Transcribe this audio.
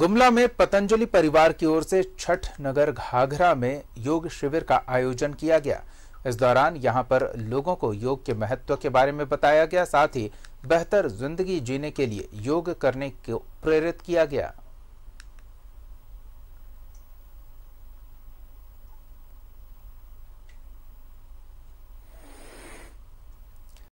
गुमला में पतंजलि परिवार की ओर से छठ नगर घाघरा में योग शिविर का आयोजन किया गया इस दौरान यहां पर लोगों को योग के महत्व के बारे में बताया गया साथ ही बेहतर जिंदगी जीने के लिए योग करने को प्रेरित किया गया